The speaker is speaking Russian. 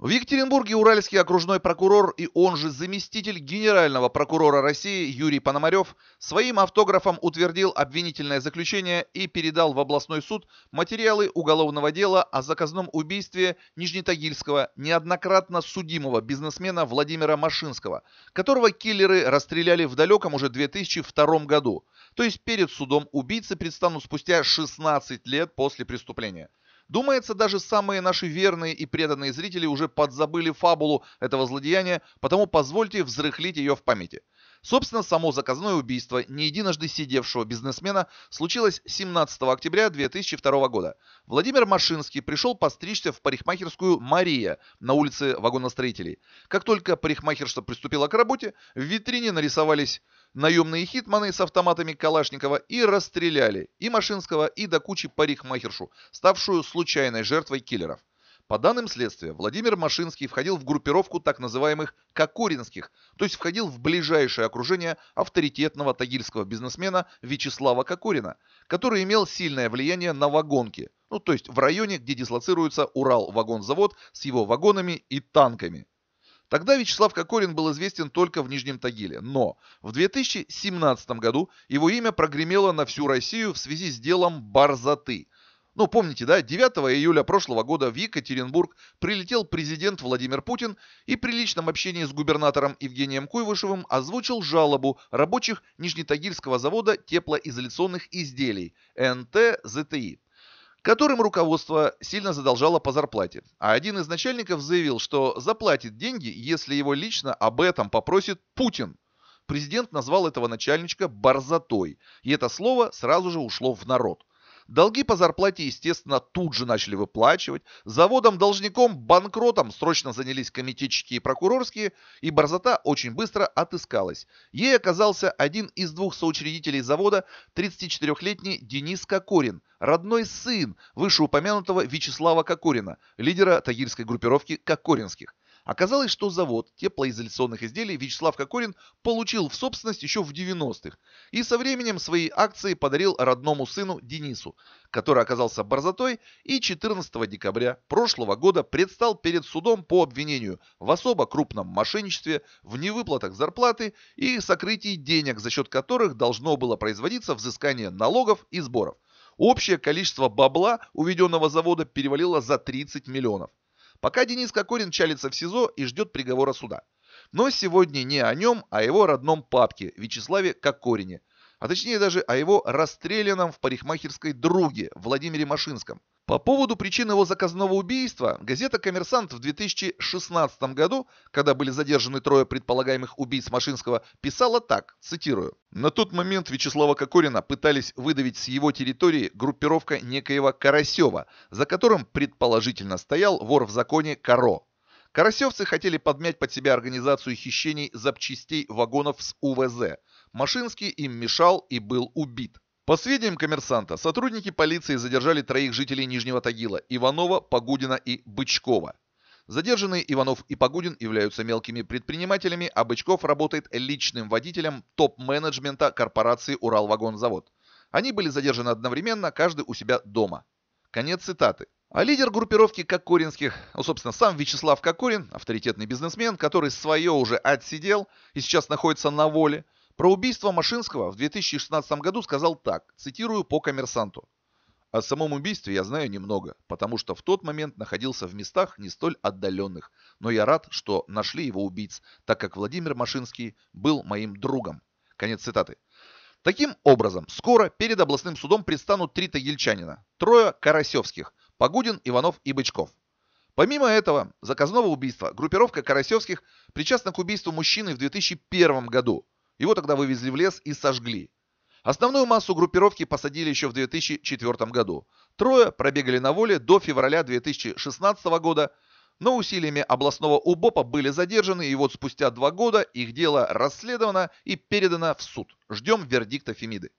В Екатеринбурге уральский окружной прокурор и он же заместитель генерального прокурора России Юрий Пономарев своим автографом утвердил обвинительное заключение и передал в областной суд материалы уголовного дела о заказном убийстве Нижнетагильского неоднократно судимого бизнесмена Владимира Машинского, которого киллеры расстреляли в далеком уже 2002 году. То есть перед судом убийцы предстанут спустя 16 лет после преступления – Думается, даже самые наши верные и преданные зрители уже подзабыли фабулу этого злодеяния, потому позвольте взрыхлить ее в памяти – Собственно, само заказное убийство не единожды сидевшего бизнесмена случилось 17 октября 2002 года. Владимир Машинский пришел постричься в парикмахерскую «Мария» на улице вагоностроителей. Как только парикмахерша приступила к работе, в витрине нарисовались наемные хитманы с автоматами Калашникова и расстреляли и Машинского, и до кучи парикмахершу, ставшую случайной жертвой киллеров. По данным следствия, Владимир Машинский входил в группировку так называемых «кокоринских», то есть входил в ближайшее окружение авторитетного тагильского бизнесмена Вячеслава Кокорина, который имел сильное влияние на вагонки, ну то есть в районе, где дислоцируется Урал-вагонзавод с его вагонами и танками. Тогда Вячеслав Кокорин был известен только в Нижнем Тагиле, но в 2017 году его имя прогремело на всю Россию в связи с делом «Барзаты», ну, помните, да, 9 июля прошлого года в Екатеринбург прилетел президент Владимир Путин и при личном общении с губернатором Евгением Куйвышевым озвучил жалобу рабочих Нижнетагильского завода теплоизоляционных изделий НТЗТИ, которым руководство сильно задолжало по зарплате. А один из начальников заявил, что заплатит деньги, если его лично об этом попросит Путин. Президент назвал этого начальничка «борзотой», и это слово сразу же ушло в народ – Долги по зарплате, естественно, тут же начали выплачивать. Заводом-должником-банкротом срочно занялись комитетчики и прокурорские, и Борзота очень быстро отыскалась. Ей оказался один из двух соучредителей завода, 34-летний Денис Кокорин, родной сын вышеупомянутого Вячеслава Кокорина, лидера тагильской группировки Кокоринских. Оказалось, что завод теплоизоляционных изделий Вячеслав Кокорин получил в собственность еще в 90-х и со временем свои акции подарил родному сыну Денису, который оказался борзотой и 14 декабря прошлого года предстал перед судом по обвинению в особо крупном мошенничестве, в невыплатах зарплаты и сокрытии денег, за счет которых должно было производиться взыскание налогов и сборов. Общее количество бабла уведенного завода перевалило за 30 миллионов. Пока Денис Кокорин чалится в СИЗО и ждет приговора суда. Но сегодня не о нем, а о его родном папке Вячеславе Кокорине – а точнее даже о его расстрелянном в парикмахерской друге Владимире Машинском. По поводу причин его заказного убийства газета «Коммерсант» в 2016 году, когда были задержаны трое предполагаемых убийц Машинского, писала так, цитирую. «На тот момент Вячеслава Кокорина пытались выдавить с его территории группировка некоего Карасева, за которым предположительно стоял вор в законе Каро. Карасевцы хотели подмять под себя организацию хищений запчастей вагонов с УВЗ. Машинский им мешал и был убит. По сведениям коммерсанта, сотрудники полиции задержали троих жителей Нижнего Тагила – Иванова, Погудина и Бычкова. Задержанные Иванов и Погудин являются мелкими предпринимателями, а Бычков работает личным водителем топ-менеджмента корпорации «Уралвагонзавод». Они были задержаны одновременно, каждый у себя дома. Конец цитаты. А лидер группировки Кокоринских, ну, собственно, сам Вячеслав Кокорин, авторитетный бизнесмен, который свое уже отсидел и сейчас находится на воле, про убийство Машинского в 2016 году сказал так, цитирую по коммерсанту. О самом убийстве я знаю немного, потому что в тот момент находился в местах не столь отдаленных, но я рад, что нашли его убийц, так как Владимир Машинский был моим другом. Конец цитаты. Таким образом, скоро перед областным судом предстанут три тагильчанина, трое карасевских – Погудин, Иванов и Бычков. Помимо этого, заказного убийства, группировка Карасевских причастна к убийству мужчины в 2001 году. Его тогда вывезли в лес и сожгли. Основную массу группировки посадили еще в 2004 году. Трое пробегали на воле до февраля 2016 года, но усилиями областного УБОПа были задержаны, и вот спустя два года их дело расследовано и передано в суд. Ждем вердикта Фемиды.